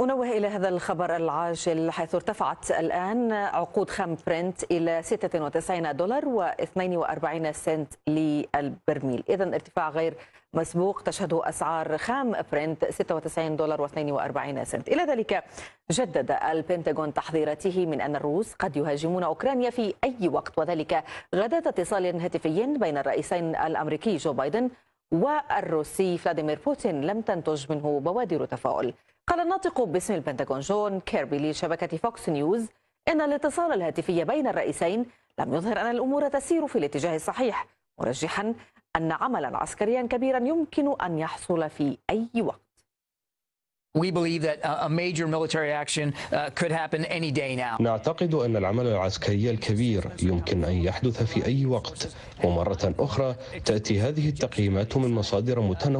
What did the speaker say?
أنوه إلى هذا الخبر العاجل حيث ارتفعت الآن عقود خام برنت إلى 96 دولار و42 سنت للبرميل إذا ارتفاع غير مسبوق تشهده أسعار خام برنت 96 دولار و42 سنت إلى ذلك جدد البنتاغون تحذيراته من أن الروس قد يهاجمون أوكرانيا في أي وقت وذلك غدا اتصال هاتفي بين الرئيسين الأمريكي جو بايدن والروسي فلاديمير بوتين لم تنتج منه بوادر تفاؤل قال الناطق باسم البنتاغون جون كيربي لشبكة فوكس نيوز إن الاتصال الهاتفي بين الرئيسين لم يظهر أن الأمور تسير في الاتجاه الصحيح مرجحا أن عملا عسكريا كبيرا يمكن أن يحصل في أي وقت We believe that uh, a major military action uh, could happen any day now. نعتقد أن العمل العسكري الكبير يمكن أن يحدث في أي وقت ومرة أخرى تأتي هذه التقييمات من مصادر متنوعة